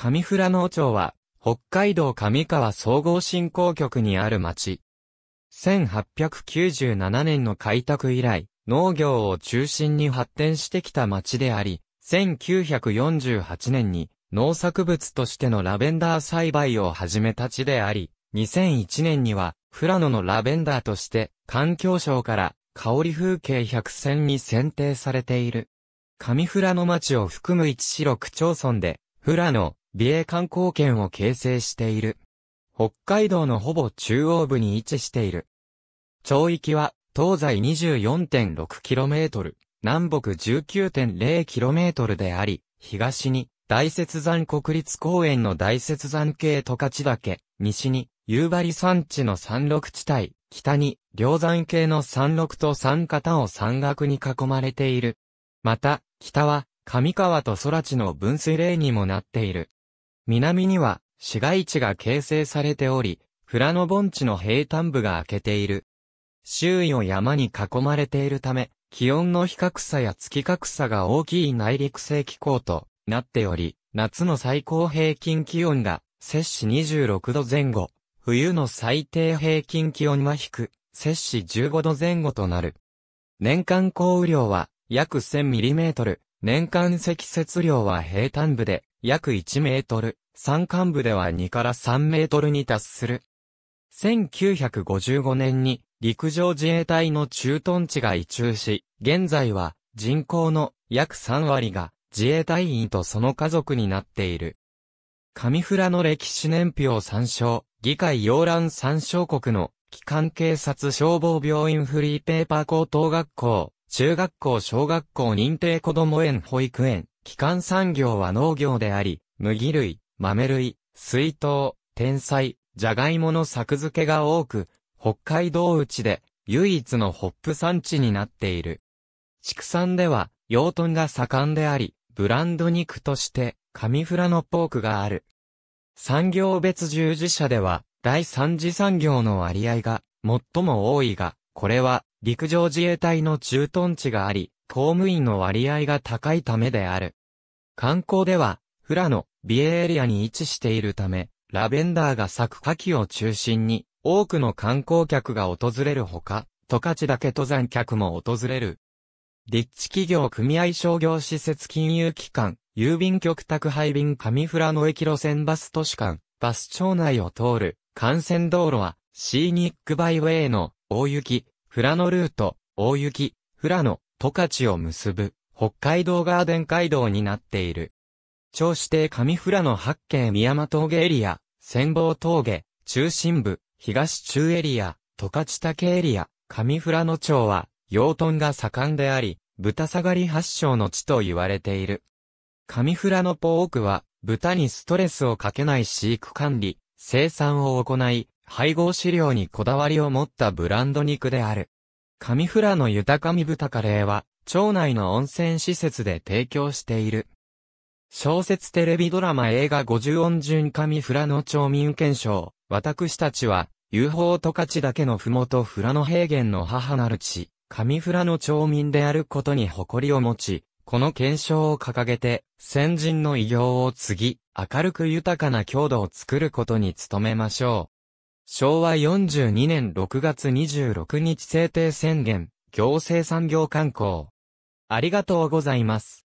上富良野町は、北海道上川総合振興局にある町。1897年の開拓以来、農業を中心に発展してきた町であり、1948年に農作物としてのラベンダー栽培を始めた地であり、2001年には、富良野のラベンダーとして、環境省から香り風景百選に選定されている。上富良野町を含む一市六町村で、富良野、美瑛観光圏を形成している。北海道のほぼ中央部に位置している。町域は東西 24.6km、南北 19.0km であり、東に大雪山国立公園の大雪山系十勝岳、西に夕張山地の山麓地帯、北に両山系の山麓と山田を山岳に囲まれている。また、北は上川と空地の分水嶺にもなっている。南には市街地が形成されており、富良野盆地の平坦部が明けている。周囲を山に囲まれているため、気温の比較差や月格差が大きい内陸性気候となっており、夏の最高平均気温が摂氏26度前後、冬の最低平均気温は低、摂氏15度前後となる。年間降雨量は約1 0 0 0ミリメートル。年間積雪量は平坦部で約1メートル、山間部では2から3メートルに達する。1955年に陸上自衛隊の駐屯地が移駐し、現在は人口の約3割が自衛隊員とその家族になっている。上富良の歴史年表参照、議会要覧参照国の機関警察消防病院フリーペーパー高等学校、中学校小学校認定子ども園保育園、基幹産業は農業であり、麦類、豆類、水筒、天才、じゃがいもの作付けが多く、北海道内で唯一のホップ産地になっている。畜産では、養豚が盛んであり、ブランド肉として、神フラのポークがある。産業別従事者では、第三次産業の割合が最も多いが、これは陸上自衛隊の駐屯地があり、公務員の割合が高いためである。観光では、フラの美瑛エリアに位置しているため、ラベンダーが咲く夏季を中心に、多くの観光客が訪れるほか、十勝岳登山客も訪れる。立地企業組合商業施設金融機関、郵便局宅配便上富良野駅路線バス都市間、バス町内を通る幹線道路は、シーニックバイウェイの大雪、富良野ルート、大雪、富良野、十勝を結ぶ、北海道ガーデン街道になっている。長指定上富良野八景三山峠エリア、千房峠、中心部、東中エリア、十勝岳エリア、上富良野町は、養豚が盛んであり、豚下がり発祥の地と言われている。上富良野ポークは、豚にストレスをかけない飼育管理、生産を行い、配合飼料にこだわりを持ったブランド肉である。上富良野豊かみ豚カレーは、町内の温泉施設で提供している。小説テレビドラマ映画50音順上富良野町民検証。私たちは、UFO 十勝けのふもと富良野平原の母なる地、上富良野町民であることに誇りを持ち、この検証を掲げて、先人の偉業を継ぎ、明るく豊かな郷土を作ることに努めましょう。昭和42年6月26日制定宣言、行政産業観光。ありがとうございます。